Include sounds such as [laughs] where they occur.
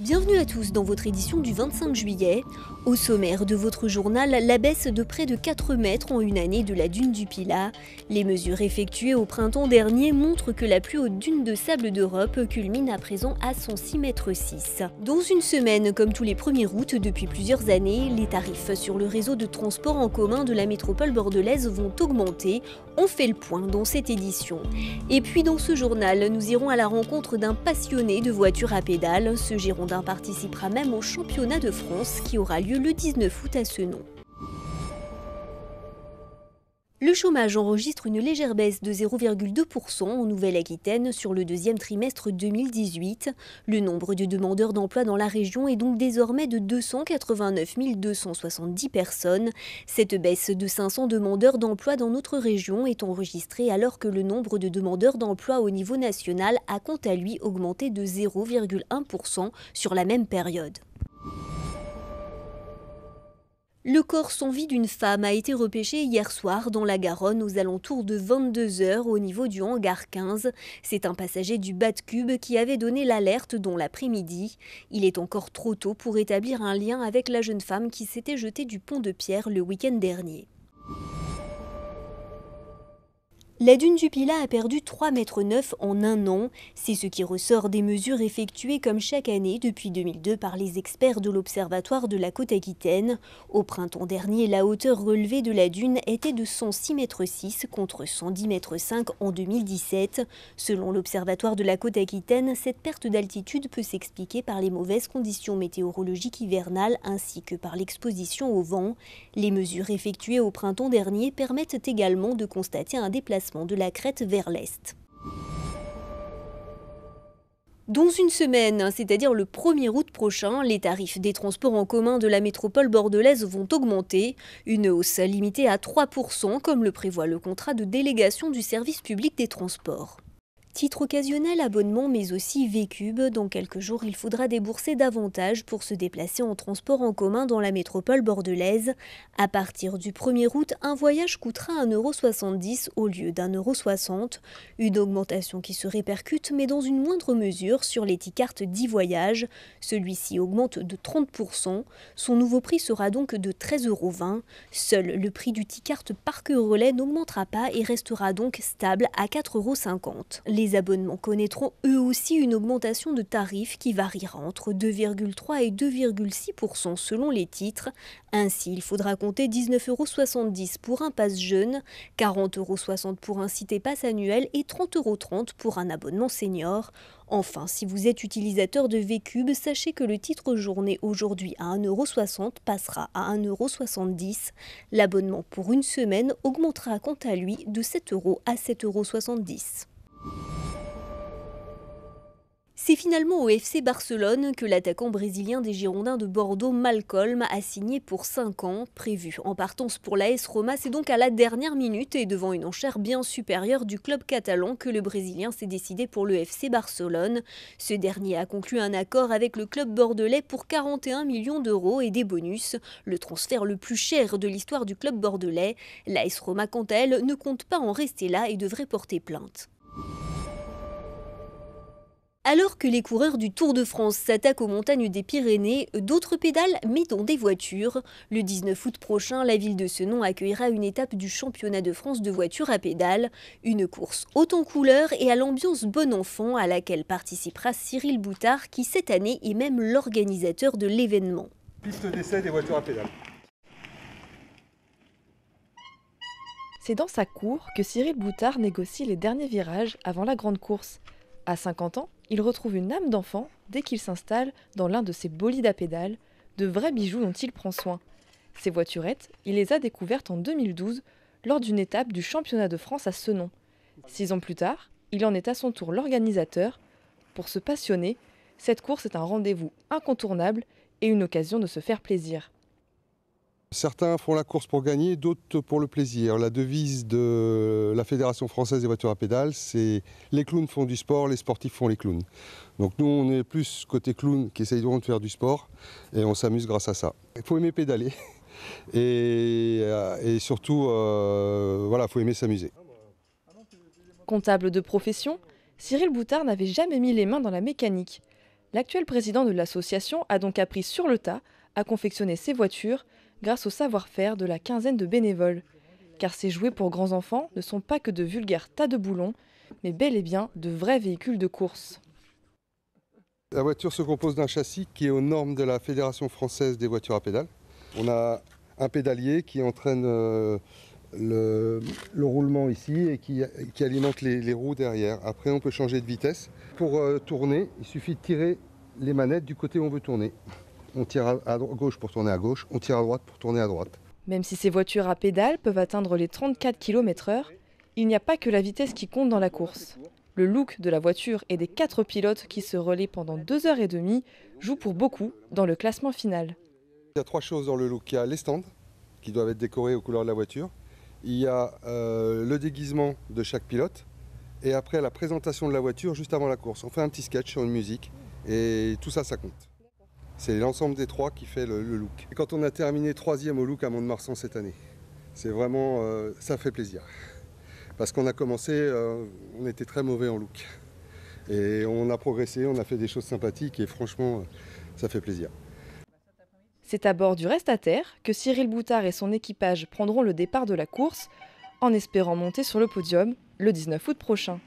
Bienvenue à tous dans votre édition du 25 juillet. Au sommaire de votre journal, la baisse de près de 4 mètres en une année de la dune du Pilat. Les mesures effectuées au printemps dernier montrent que la plus haute dune de sable d'Europe culmine à présent à 106 mètres 6. Dans une semaine, comme tous les premiers routes depuis plusieurs années, les tarifs sur le réseau de transport en commun de la métropole bordelaise vont augmenter. On fait le point dans cette édition. Et puis dans ce journal, nous irons à la rencontre d'un passionné de voitures à pédales, ce gérant participera même au championnat de France qui aura lieu le 19 août à ce nom. Le chômage enregistre une légère baisse de 0,2% en Nouvelle-Aquitaine sur le deuxième trimestre 2018. Le nombre de demandeurs d'emploi dans la région est donc désormais de 289 270 personnes. Cette baisse de 500 demandeurs d'emploi dans notre région est enregistrée alors que le nombre de demandeurs d'emploi au niveau national a quant à lui augmenté de 0,1% sur la même période. Le corps sans vie d'une femme a été repêché hier soir dans la Garonne aux alentours de 22h au niveau du hangar 15. C'est un passager du Bat Cube qui avait donné l'alerte dans l'après-midi. Il est encore trop tôt pour établir un lien avec la jeune femme qui s'était jetée du pont de pierre le week-end dernier. La dune du Pila a perdu 3,9 mètres en un an. C'est ce qui ressort des mesures effectuées comme chaque année depuis 2002 par les experts de l'Observatoire de la côte aquitaine. Au printemps dernier, la hauteur relevée de la dune était de 106 mètres 6 contre 110 mètres 5 en 2017. Selon l'Observatoire de la côte aquitaine, cette perte d'altitude peut s'expliquer par les mauvaises conditions météorologiques hivernales ainsi que par l'exposition au vent. Les mesures effectuées au printemps dernier permettent également de constater un déplacement de la crête vers l'est. Dans une semaine, hein, c'est-à-dire le 1er août prochain, les tarifs des transports en commun de la métropole bordelaise vont augmenter, une hausse limitée à 3% comme le prévoit le contrat de délégation du service public des transports titre occasionnel, abonnement, mais aussi Vcube. Dans quelques jours, il faudra débourser davantage pour se déplacer en transport en commun dans la métropole bordelaise. À partir du 1er août, un voyage coûtera 1,70€ au lieu d'1,60€. Une augmentation qui se répercute, mais dans une moindre mesure, sur les l'étiquette 10 voyages. Celui-ci augmente de 30%. Son nouveau prix sera donc de 13,20€. Seul le prix du carte parc relais n'augmentera pas et restera donc stable à 4,50€. Les les abonnements connaîtront eux aussi une augmentation de tarifs qui variera entre 2,3 et 2,6 selon les titres. Ainsi, il faudra compter 19,70 euros pour un passe jeune, 40,60 euros pour un cité passe annuel et 30,30 euros pour un abonnement senior. Enfin, si vous êtes utilisateur de Vcube, sachez que le titre journée aujourd'hui à 1,60€ passera à 1,70€. L'abonnement pour une semaine augmentera quant à lui de 7 euros à 7,70€. C'est finalement au FC Barcelone que l'attaquant brésilien des Girondins de Bordeaux, Malcolm, a signé pour 5 ans, prévu en partance pour l'AS Roma. C'est donc à la dernière minute et devant une enchère bien supérieure du club catalan que le Brésilien s'est décidé pour le FC Barcelone. Ce dernier a conclu un accord avec le club bordelais pour 41 millions d'euros et des bonus, le transfert le plus cher de l'histoire du club bordelais. L'AS Roma, quant à elle, ne compte pas en rester là et devrait porter plainte. Alors que les coureurs du Tour de France s'attaquent aux montagnes des Pyrénées, d'autres pédales, mais dans des voitures. Le 19 août prochain, la ville de Senon accueillera une étape du championnat de France de voitures à pédales. Une course haute en couleur et à l'ambiance bon enfant à laquelle participera Cyril Boutard, qui cette année est même l'organisateur de l'événement. Piste d'essai des voitures à pédales. C'est dans sa cour que Cyril Boutard négocie les derniers virages avant la grande course. À 50 ans, il retrouve une âme d'enfant dès qu'il s'installe dans l'un de ses bolides à pédales, de vrais bijoux dont il prend soin. Ces voiturettes, il les a découvertes en 2012 lors d'une étape du championnat de France à ce nom. Six ans plus tard, il en est à son tour l'organisateur. Pour se passionner, cette course est un rendez-vous incontournable et une occasion de se faire plaisir. Certains font la course pour gagner, d'autres pour le plaisir. La devise de la Fédération française des voitures à pédales, c'est les clowns font du sport, les sportifs font les clowns. Donc nous, on est plus côté clown qui essayent de faire du sport et on s'amuse grâce à ça. Il faut aimer pédaler [laughs] euh, et, surtout, euh, voilà, il faut aimer s'amuser. Comptable de profession, Cyril Boutard n'avait jamais mis les mains dans la mécanique. L'actuel président de l'association a donc appris sur le tas à confectionner ses voitures grâce au savoir-faire de la quinzaine de bénévoles. Car ces jouets pour grands enfants ne sont pas que de vulgaires tas de boulons, mais bel et bien de vrais véhicules de course. La voiture se compose d'un châssis qui est aux normes de la Fédération française des voitures à pédales. On a un pédalier qui entraîne euh, le, roulement ici et qui, alimente les, roues derrière. Après, on peut changer de vitesse. Pour euh, tourner, il suffit de tirer les manettes du côté où on veut tourner. On tire à gauche pour tourner à gauche, on tire à droite pour tourner à droite. Même si ces voitures à pédales peuvent atteindre les 34 km/h, il n'y a pas que la vitesse qui compte dans la course. Le look de la voiture et des quatre pilotes qui se relaient pendant deux heures et demie joue pour beaucoup dans le classement final. Il y a trois choses dans le look. Il y a les stands qui doivent être décorés aux couleurs de la voiture. Il y a euh, le déguisement de chaque pilote. Et après la présentation de la voiture, juste avant la course, on fait un petit sketch sur une musique. Et tout ça, ça compte. C'est l'ensemble des trois qui fait le, look. quand on a terminé troisième au look à Mont-de-Marsan cette année, c'est vraiment, euh, ça fait plaisir. Parce qu'on a commencé, euh, on était très mauvais en look. Et on a progressé, on a fait des choses sympathiques et franchement, ça fait plaisir. C'est à bord du reste à terre que Cyril Boutard et son équipage prendront le départ de la course en espérant monter sur le podium le 19 août prochain.